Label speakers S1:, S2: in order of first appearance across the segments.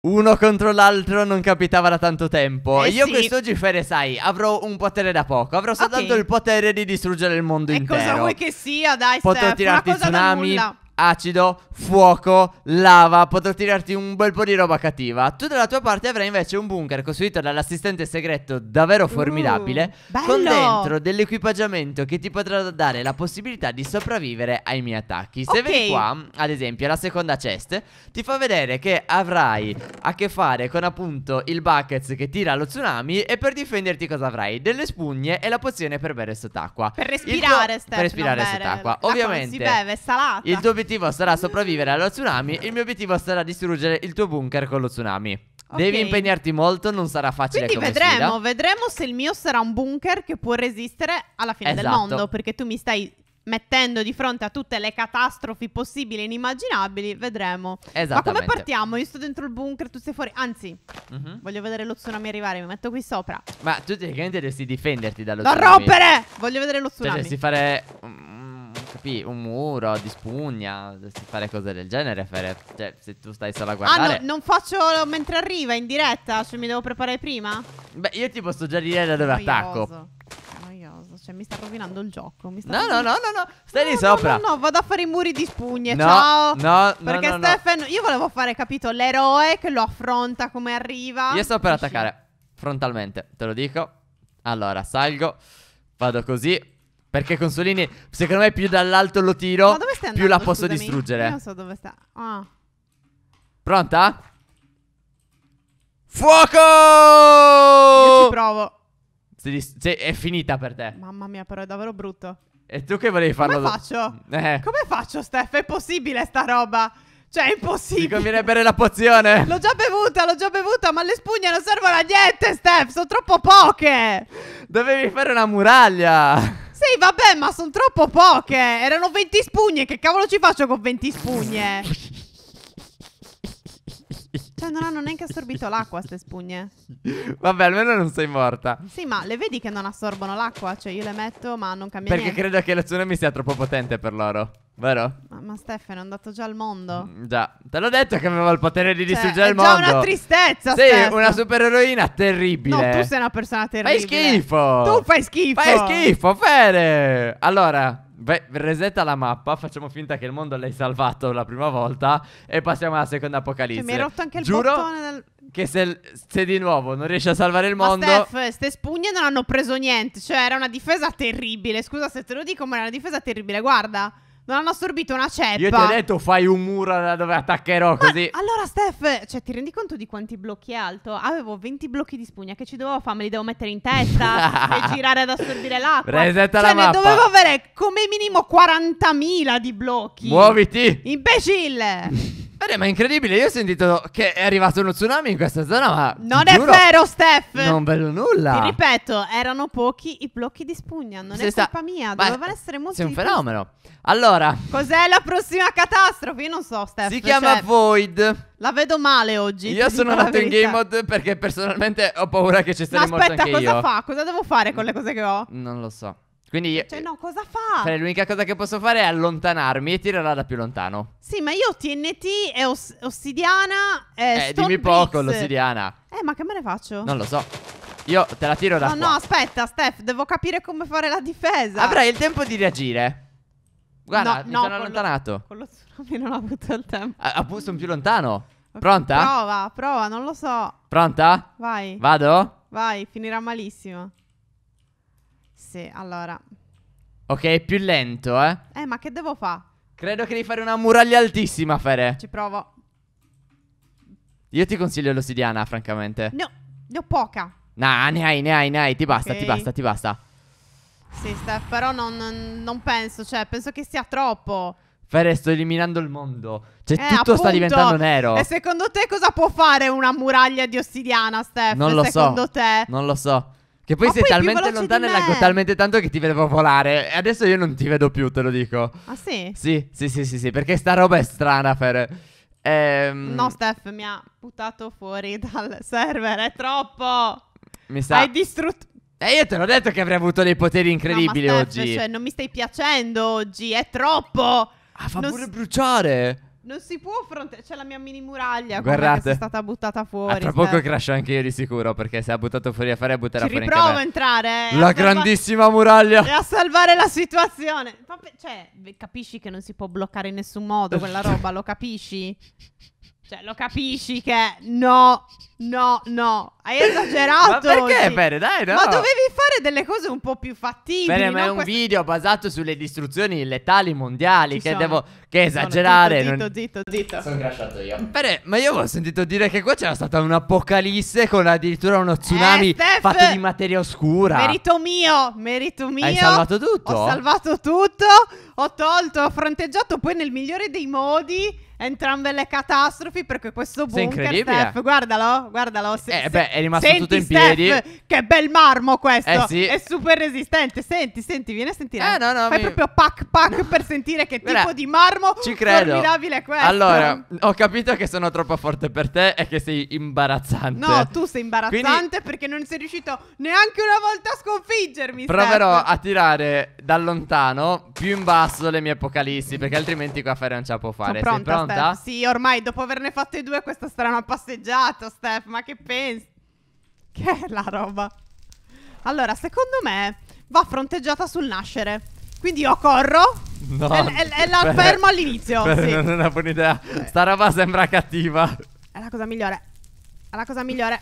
S1: Uno contro l'altro non capitava da tanto tempo. Eh Io sì. quest'oggi, Fere, sai, avrò un potere da poco. Avrò soltanto okay. il potere di distruggere il mondo e intero. E cosa vuoi che
S2: sia, dai, Potrò Steph, tirarti tsunami
S1: acido, fuoco, lava, potrò tirarti un bel po' di roba cattiva. Tu dalla tua parte avrai invece un bunker costruito dall'assistente segreto davvero uh, formidabile,
S2: uh, con dentro
S1: dell'equipaggiamento che ti potrà dare la possibilità di sopravvivere ai miei attacchi. Se okay. vieni qua, ad esempio, alla seconda chest, ti fa vedere che avrai a che fare con appunto il bucket che tira lo tsunami e per difenderti cosa avrai? Delle spugne e la pozione per bere sott'acqua. Per
S2: respirare, tuo... Steph, Per respirare sott'acqua. Ovviamente. si beve, è salata. Il
S1: tuo obiettivo sarà sopravvivere allo tsunami. Il mio obiettivo sarà distruggere il tuo bunker con lo tsunami. Okay. Devi impegnarti molto, non sarà facile Quindi vedremo, sfida.
S2: vedremo se il mio sarà un bunker che può resistere alla fine esatto. del mondo, perché tu mi stai mettendo di fronte a tutte le catastrofi possibili e inimmaginabili, vedremo. Ma come partiamo? Io sto dentro il bunker, tu sei fuori. Anzi, uh mhm. -huh. voglio vedere lo tsunami arrivare, mi metto qui sopra.
S1: Ma tu tecnicamente dovresti difenderti dallo non tsunami. Non rompere!
S2: Voglio vedere lo cioè, tsunami. Cioè, dovresti
S1: fare mm, capì, un muro di spugna, fare cose del genere, fare, cioè, se tu stai solo a guardare... Ah, no,
S2: non faccio mentre arriva in diretta, cioè mi devo preparare prima?
S1: Beh, io ti posso già dire da dove noioso. attacco.
S2: Noioso, cioè mi sta rovinando il gioco. Mi sta no, rovinando... no, no, no, no,
S1: stai no, lì sopra. No, no,
S2: no, vado a fare i muri di spugne, no, ciao. No, no, Perché no, Stefan, io volevo fare, capito, l'eroe che lo affronta come arriva. Io
S1: sto per attaccare, frontalmente, te lo dico. Allora, salgo, vado così... Perché Consolini, secondo me, più dall'alto lo tiro, Ma dove stai più la posso scusami? distruggere. Io non
S2: so dove sta. Ah.
S1: Pronta? Fuoco! Io ci provo. Sì, dis- è finita per te.
S2: Mamma mia, però è davvero brutto.
S1: E tu che volevi farlo? Come faccio? Eh. Come
S2: faccio, Steph? È possibile sta roba? Cioè, è impossibile. Ti conviene bere la pozione. L'ho già bevuta, l'ho già bevuta, ma le spugne non servono a niente, Steph. Sono troppo poche. Dovevi fare una muraglia. Sì, vabbè, ma sono troppo poche. Erano 20 spugne. Che cavolo ci faccio con 20 spugne? Cioè, non hanno neanche assorbito l'acqua, queste spugne.
S1: Vabbè, almeno non sei morta.
S2: Sì, ma le vedi che non assorbono l'acqua? Cioè, io le metto, ma non cambia Perché niente. Perché
S1: credo che l'azione mi sia troppo potente per loro. Vero?
S2: ma Stefano è andato già al mondo. Mm, già,
S1: te l'ho detto che aveva il potere di cioè, distruggere il mondo. È già una tristezza. Sì, Steph. una supereroina terribile. No, tu sei
S2: una persona terribile. Fai
S1: schifo. Tu
S2: fai schifo. Fai
S1: schifo, Fede. Allora, beh, resetta la mappa. Facciamo finta che il mondo l'hai salvato la prima volta. E passiamo alla seconda apocalisse. Cioè, mi hai rotto anche il Giuro bottone del. Che se, se, di nuovo non riesci a salvare il mondo. Ma Steph,
S2: queste spugne non hanno preso niente. Cioè, era una difesa terribile. Scusa se te lo dico, ma era una difesa terribile. Guarda. Non hanno assorbito una ceppa. Io ti ho detto
S1: fai un muro da dove attaccherò Ma così.
S2: Allora, Steph, cioè, ti rendi conto di quanti blocchi è alto? Avevo 20 blocchi di spugna che ci dovevo fare, me li devo mettere in testa e girare ad assorbire l'acqua. Resetta cioè, la ne mappa. dovevo avere come minimo 40.000 di blocchi.
S1: Muoviti!
S2: Imbecille!
S1: Bene, ma è incredibile, io ho sentito che è arrivato uno tsunami in questa zona, ma... Non è vero, Steph! Non vedo nulla! Ti
S2: ripeto, erano pochi i blocchi di spugna, non Se è sta... colpa mia, ma dovevano essere molti È un fenomeno! Allora... Cos'è la prossima catastrofe? Io non so, Steph. Si chiama cioè, Void. La vedo male oggi. Io sono andato in game mode
S1: perché personalmente ho paura che ci saremo morti anche aspetta, cosa
S2: fa? Cosa devo fare con le
S1: cose che ho? Non lo so. Quindi cioè,
S2: no, eh, cosa fa? Cioè,
S1: l'unica cosa che posso fare è allontanarmi e tirarla da più lontano.
S2: Sì, ma io TNT e os ossidiana. eh, eh dimmi Bricks. poco l'ossidiana. Eh, ma che me ne faccio? Non lo so.
S1: Io te la tiro da no, qua. No, no,
S2: aspetta, Steph, devo capire come fare la difesa. Avrai il tempo
S1: di reagire.
S2: Guarda, no, mi no, sono allontanato. Lo, con lo tsunami non ho avuto il tempo.
S1: A, appunto, sono più lontano. Okay, Pronta?
S2: Prova, prova, non lo so. Pronta? Vai. Vado? Vai, finirà malissimo. Sì, allora.
S1: Ok, è più lento, eh.
S2: Eh, ma che devo fare?
S1: Credo che devi fare una muraglia altissima, Fere. Ci provo. Io ti consiglio l'ossidiana, francamente. No,
S2: ne ho poca.
S1: Nah, ne hai, ne hai, ne hai. Ti basta, okay. ti basta, ti basta.
S2: Sì, Steph, però non, non, penso, cioè, penso che sia troppo.
S1: Fere, sto eliminando il mondo. Cioè, eh, tutto appunto. sta diventando nero. E
S2: secondo te cosa può fare una muraglia di ossidiana, Steph? Non lo secondo so. Secondo te?
S1: Non lo so. Che poi Ma sei poi talmente lontana e talmente tanto che ti vedevo volare. E adesso io non ti vedo più, te lo dico. Ah, sì? Sì, sì, sì, sì, sì perché sta roba è strana, Fer. Ehm... No,
S2: Steph, mi ha buttato fuori dal server. È troppo. Mi sa. Hai distrutto. E eh, io te l'ho detto
S1: che avrei avuto dei poteri incredibili no, Steph, oggi. Cioè, non
S2: mi stai piacendo oggi, è troppo. Ah, fa non... pure
S1: bruciare.
S2: Non si può fronteggiare. C'è la mia mini muraglia. Guardate. Che È stata buttata fuori. Ah, tra poco stai. Cioè. crasho
S1: anche io di sicuro. Perché se ha buttato fuori a fare, butterà Ci fuori anche me. riprovo a entrare. Eh, la grandissima salva- muraglia. E a
S2: salvare la situazione. Vabbè, cioè, capisci che non si può bloccare in nessun modo quella roba. lo capisci? Cioè, lo capisci che no, no, no. Hai esagerato. ma perché, Bene, dai, no. Ma dovevi fare delle cose un po' più fattibili. Bene, ma è un Questo...
S1: video basato sulle distruzioni letali mondiali. Ci che sono. devo. Che esagerare. Sono, zitto, non...
S2: zitto, zitto, zitto. Sono crashato io. Bene,
S1: ma io avevo sentito dire che qua c'era stata un'apocalisse con addirittura uno eh, tsunami eh, fatto di materia oscura. Merito
S2: mio, merito mio. Hai salvato tutto. Ho salvato tutto. Ho tolto, ho fronteggiato poi nel migliore dei modi entrambe le catastrofi perché questo bunker Steph, guardalo, guardalo. Se, eh, se, beh, è rimasto senti, tutto in Steph, piedi. Che bel marmo questo! Eh sì. È super resistente. Senti, senti, vieni a sentire. Eh, no, no, Fai mi... proprio pac pac no. per sentire che Beh, tipo di marmo ci credo. formidabile è questo. Allora,
S1: ho capito che sono troppo forte per te e che sei imbarazzante. No, tu
S2: sei imbarazzante Quindi... perché non sei riuscito neanche una volta a sconfiggermi. Proverò Steph.
S1: a tirare da lontano più in basso le mie apocalissi perché altrimenti qua fare non ce la può fare. pronta, sei pronta? Steph.
S2: Sì, ormai dopo averne fatte due questa strana passeggiata, Steph. Ma che pensi? Che è la roba? Allora, secondo me va fronteggiata sul nascere. Quindi io corro. No. E, e, e la per, fermo all'inizio. Sì. Non è
S1: una buona idea. Eh. Sta roba sembra cattiva.
S2: È la cosa migliore. È la cosa migliore.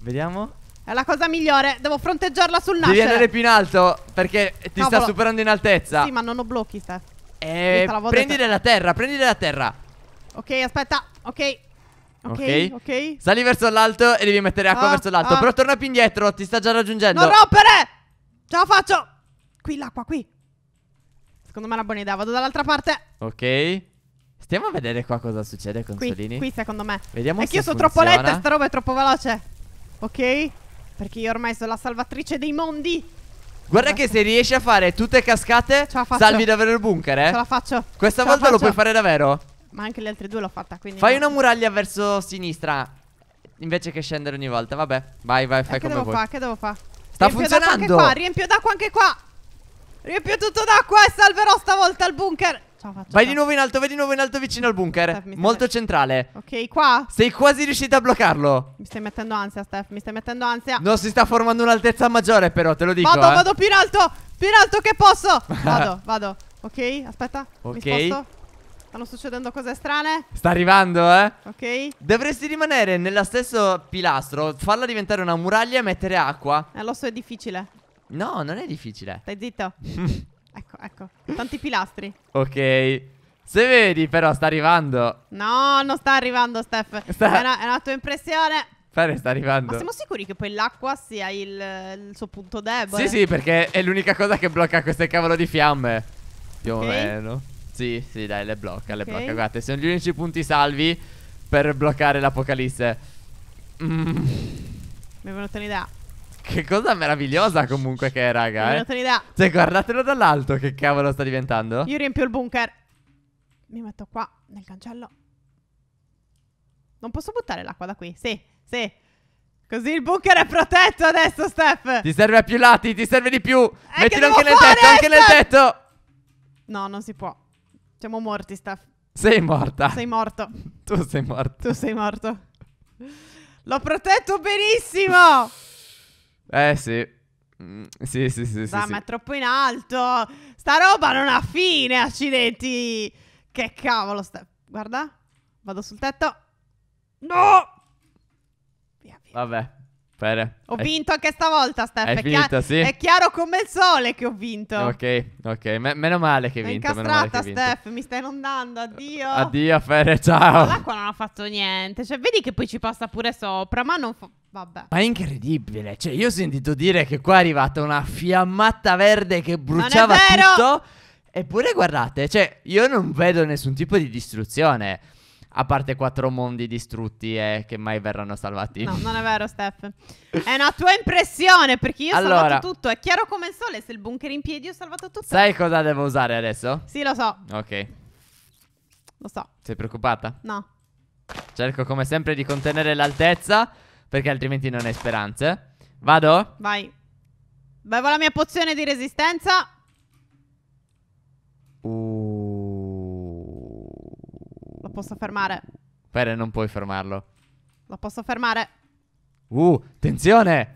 S2: Vediamo. È la cosa migliore. Devo fronteggiarla sul nascere. Devi andare
S1: più in alto. Perché ti Cavolo. sta superando in altezza. Sì, ma
S2: non ho blocchi, Steph.
S1: Eh, prendi della terra, prendi della terra.
S2: Ok, aspetta. Ok. Ok, ok.
S1: Sali verso l'alto e devi mettere acqua ah, verso l'alto. Ah. Però torna più indietro, ti sta già raggiungendo. Non
S2: rompere! Ce la faccio! Qui l'acqua, qui. Secondo me è una buona idea, vado dall'altra parte.
S1: Ok. Stiamo a vedere qua cosa succede con qui, Solini. Qui,
S2: secondo me. Vediamo è se. È che io sono troppo lenta, sta roba è troppo veloce. Ok? Perché io ormai sono la salvatrice dei mondi.
S1: Guarda che se riesci a fare tutte cascate, salvi davvero il bunker, eh? Ce la
S2: faccio. Questa Ce volta lo puoi fare davvero. Ma anche le altre due l'ho fatta, quindi... Fai una muraglia
S1: verso sinistra. Invece che scendere ogni volta, vabbè. Vai, vai, fai eh, come devo vuoi. Fa,
S2: che devo fare? Sta riempio funzionando. D'acqua qua, riempio d'acqua anche qua. Riempio tutto d'acqua e salverò stavolta il bunker. Ciao, faccio.
S1: Vai di nuovo in alto, vai di nuovo in alto vicino al bunker. Steph, Molto centrale.
S2: Ok, qua.
S1: Sei quasi riuscita a bloccarlo.
S2: Mi stai mettendo ansia, Steph. Mi stai mettendo ansia. No, si
S1: sta formando un'altezza maggiore, però, te lo dico. Vado, eh. vado
S2: più in alto. Più in alto che posso. Vado, vado. Ok, aspetta. Ok. Mi Stanno succedendo cose strane?
S1: Sta arrivando, eh? Ok. Dovresti rimanere nello stesso pilastro, farla diventare una muraglia e mettere acqua.
S2: Eh, lo so, è difficile. No, non è
S1: difficile. Stai
S2: zitto. ecco, ecco. Tanti pilastri.
S1: Ok. Se vedi, però, sta arrivando.
S2: No, non sta arrivando, Steph. Sta... È, una, è una tua impressione.
S1: Fare sta arrivando. Ma siamo
S2: sicuri che poi l'acqua sia il, il, suo punto debole? Sì, sì,
S1: perché è l'unica cosa che blocca queste cavolo di fiamme. Più okay. o meno. Sì, sì, dai, le blocca, okay. le blocca. Guardate, sono gli unici punti salvi per bloccare l'apocalisse. Mm. Mi
S2: è venuta un'idea.
S1: Che cosa meravigliosa comunque che è, raga. Mi è eh. venuta eh. Cioè, guardatelo dall'alto che cavolo sta diventando. Io
S2: riempio il bunker. Mi metto qua, nel cancello. Non posso buttare l'acqua da qui. Sì, sì. Così il bunker è protetto adesso, Steph.
S1: Ti serve a più lati, ti serve di più.
S2: È eh, Mettilo anche nel tetto, anche nel tetto. No, non si può. Siamo morti, Steph. Sei morta. Sei morto. Tu sei morto. Tu sei morto. L'ho protetto benissimo.
S1: eh sì. Mm, sì,
S2: sì, sì, sì, ma sì. è troppo in alto. Sta roba non ha fine, accidenti. Che cavolo, Steph. guarda. Vado sul tetto. No!
S1: Via, via. Vabbè. Fede. Ho hai... vinto
S2: anche stavolta, Steph. È, finita, chiar... sì? è chiaro come il sole che ho vinto.
S1: Ok, ok. M meno male che hai vinto. Sono incastrata, vinto.
S2: Steph. Mi stai inondando. Addio.
S1: Addio, Fere. Ciao. Ma l'acqua
S2: non ha fatto niente. Cioè, vedi che poi ci passa pure sopra, ma non fa.
S1: Vabbè. Ma è incredibile. Cioè, io ho sentito dire che qua è arrivata una fiammata verde che bruciava tutto. Eppure, guardate, cioè, io non vedo nessun tipo di distruzione a parte quattro mondi distrutti e eh, che mai verranno salvati. No, non
S2: è vero, Steph. È una tua impressione, perché io ho allora, salvato tutto. È chiaro come il sole, se il bunker è in piedi ho salvato tutto. Sai
S1: cosa devo usare adesso? Sì, lo so. Ok. Lo so. Sei preoccupata? No. Cerco come sempre di contenere l'altezza, perché altrimenti non hai speranze. Vado?
S2: Vai. Bevo la mia pozione di resistenza. Uh posso fermare.
S1: Pere, non puoi fermarlo.
S2: Lo posso fermare.
S1: Uh, attenzione!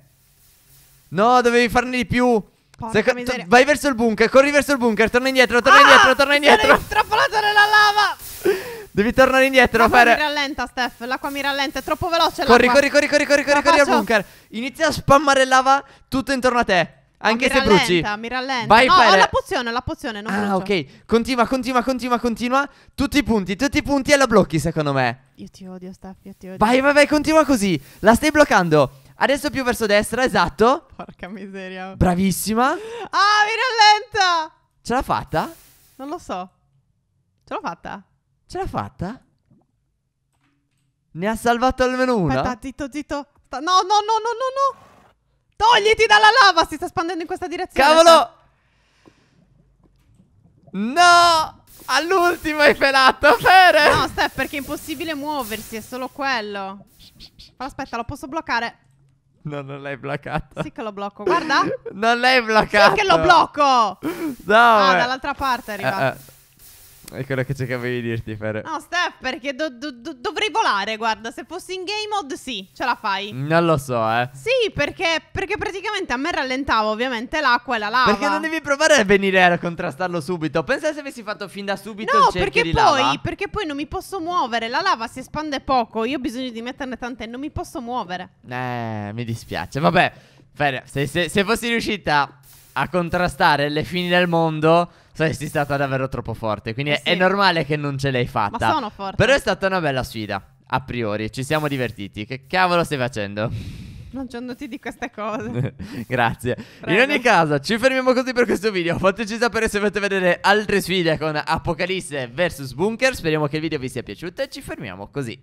S1: No, dovevi farne di più.
S2: Porca miseria.
S1: Vai verso il bunker, corri verso il bunker, torna indietro, torna ah, indietro, torna indietro. Sono intrappolato
S2: nella lava.
S1: Devi tornare indietro, L'acqua Fere. mi
S2: rallenta, Steph. L'acqua mi rallenta. È troppo veloce. Corri, corri, corri, corri, corri, corri, corri al bunker.
S1: Inizia a spammare lava tutto intorno a te. Anche se rallenta, bruci. Mi rallenta. Vai no, per... ho la
S2: pozione, la pozione. Non ah, brucio. ok.
S1: Continua, continua, continua, continua. Tutti i punti, tutti i punti e la blocchi, secondo me.
S2: Io ti odio, Staff, io ti odio. Vai, vai, vai,
S1: continua così. La stai bloccando. Adesso più verso destra, esatto.
S2: Porca miseria.
S1: Bravissima.
S2: Ah, mi rallenta.
S1: Ce l'ha fatta?
S2: Non lo so. Ce l'ha fatta. Ce l'ha
S1: fatta? Ne ha salvato almeno una. Aspetta,
S2: zitto, zitto. No, no, no, no, no, no. Togliti dalla lava, si sta espandendo in questa direzione. Cavolo! No! All'ultimo hai pelato, Fere! No, Steph, perché è impossibile muoversi, è solo quello. Però aspetta, lo posso bloccare.
S1: No, non l'hai bloccato. Sì
S2: che lo blocco, guarda. non l'hai
S1: bloccato. Sì che lo blocco! No! Ah, eh. dall'altra parte eh, arriva. Uh, eh. uh. È quello che cercavo di dirti, Fer. No,
S2: Steph, perché do, do, dovrei volare, guarda. Se fossi in game mode, sì, ce la fai. Non
S1: lo so, eh.
S2: Sì, perché, perché praticamente a me rallentava ovviamente l'acqua e la lava. Perché non devi
S1: provare a venire a contrastarlo subito. Pensa se avessi fatto fin da subito no, il cerchio di lava. No, perché poi,
S2: perché poi non mi posso muovere. La lava si espande poco. Io ho bisogno di metterne tante e non mi posso muovere.
S1: Eh, mi dispiace. Vabbè, Fer, se, se, se fossi riuscita a contrastare le fini del mondo saresti stata davvero troppo forte. Quindi eh sì. è normale che non ce l'hai fatta. Ma sono forte. Però è stata una bella sfida, a priori. Ci siamo divertiti. Che cavolo stai facendo?
S2: Non giornoti di queste cose.
S1: Grazie. Prego. In ogni caso, ci fermiamo così per questo video. Fateci sapere se volete vedere altre sfide con Apocalisse vs Bunker. Speriamo che il video vi sia piaciuto e ci fermiamo così.